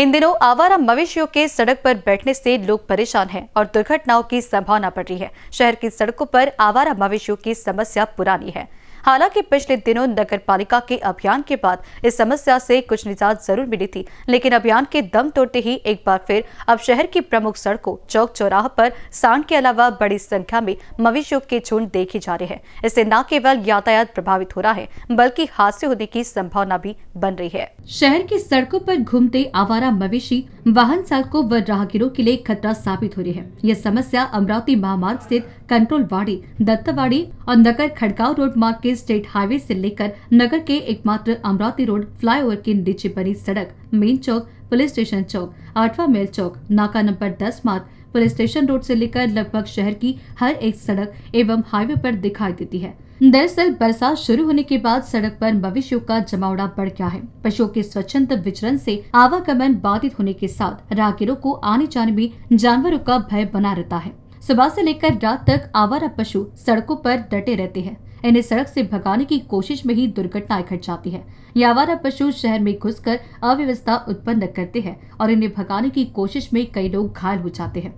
इन दिनों आवारा मवेशियों के सड़क पर बैठने से लोग परेशान हैं और दुर्घटनाओं की संभावना बढ़ रही है शहर की सड़कों पर आवारा मवेशियों की समस्या पुरानी है हालांकि पिछले दिनों नगर पालिका के अभियान के बाद इस समस्या से कुछ निजात जरूर मिली थी लेकिन अभियान के दम तोड़ते ही एक बार फिर अब शहर की प्रमुख सड़कों चौक चौराह पर सांड के अलावा बड़ी संख्या में मवेशियों के झुंड देखे जा रहे हैं इससे न केवल यातायात प्रभावित हो रहा है बल्कि हादसे होने की संभावना भी बन रही है शहर की सड़कों पर घूमते आवारा मवेशी वाहन चालकों व राहगीरों के लिए खतरा साबित हो रही है यह समस्या अमरावती महामार्ग स्थित कंट्रोलवाड़ी दत्तवाड़ी और नगर खड़गांव रोड मार्ग के स्टेट हाईवे से लेकर नगर के एकमात्र अमरावती रोड फ्लाईओवर के नीचे बनी सड़क मेन चौक पुलिस स्टेशन चौक आठवा मेल चौक नाका नंबर दस मार्ग पुलिस स्टेशन रोड से लेकर लगभग शहर की हर एक सड़क एवं हाईवे पर दिखाई देती है दरअसल बरसात शुरू होने के बाद सड़क पर मवेशियों का जमावड़ा बढ़ गया है पशुओं के स्वच्छंद विचरण से आवागमन बाधित होने के साथ राहगीरों को आने जाने में जानवरों का भय बना रहता है सुबह से लेकर रात तक आवारा पशु सड़कों पर डटे रहते हैं इन्हें सड़क से भगाने की कोशिश में ही दुर्घटनाएं घट जाती है ये आवारा पशु शहर में घुसकर अव्यवस्था उत्पन्न करते हैं और इन्हें भगाने की कोशिश में कई लोग घायल हो जाते हैं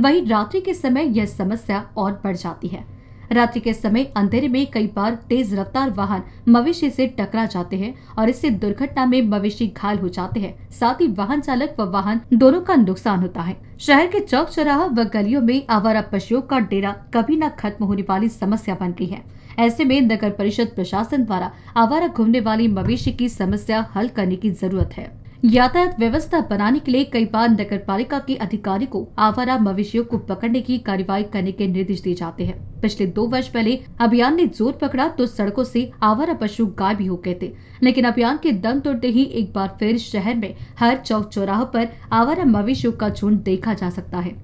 वही रात्रि के समय यह समस्या और बढ़ जाती है रात्रि के समय अंधेरे में कई बार तेज रफ्तार वाहन मवेशी से टकरा जाते हैं और इससे दुर्घटना में मवेशी घायल हो जाते हैं साथ ही वाहन चालक व वाहन दोनों का नुकसान होता है शहर के चौक चौराहा व गलियों में आवारा पशुओं का डेरा कभी न खत्म होने वाली समस्या बन गई है ऐसे में नगर परिषद प्रशासन द्वारा आवारा घूमने वाली मवेशी की समस्या हल करने की जरूरत है यातायात व्यवस्था बनाने के लिए कई बार नगर पालिका के अधिकारी को आवारा मवेशियों को पकड़ने की कार्रवाई करने के निर्देश दिए जाते हैं पिछले दो वर्ष पहले अभियान ने जोर पकड़ा तो सड़कों से आवारा पशु गायब भी हो गए थे लेकिन अभियान के दम तोड़ते ही एक बार फिर शहर में हर चौक चौराहों पर आवारा मवेशियों का झुंड देखा जा सकता है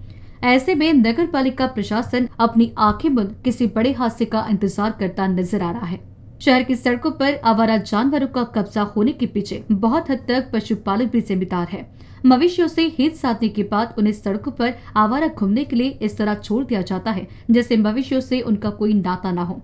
ऐसे में नगर पालिका प्रशासन अपनी आंखें बंद किसी बड़े हादसे का इंतजार करता नजर आ रहा है शहर की सड़कों पर आवारा जानवरों का कब्जा होने के पीछे बहुत हद तक पशुपालक भी जिम्मेदार है मवेशियों से हित साधने के बाद उन्हें सड़कों पर आवारा घूमने के लिए इस तरह छोड़ दिया जाता है जैसे मवेशियों से उनका कोई नाता ना हो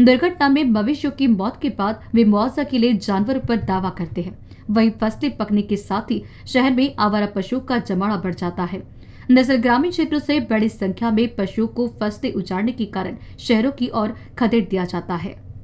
दुर्घटना में मवेशियों की मौत के बाद वे मुआवजा के लिए जानवरों पर दावा करते हैं वहीं फसलें पकने के साथ ही शहर में आवारा पशुओं का जमाड़ा बढ़ जाता है नजर ग्रामीण क्षेत्रों से बड़ी संख्या में पशुओं को फसलें उजाड़ने के कारण शहरों की ओर खदेड़ दिया जाता है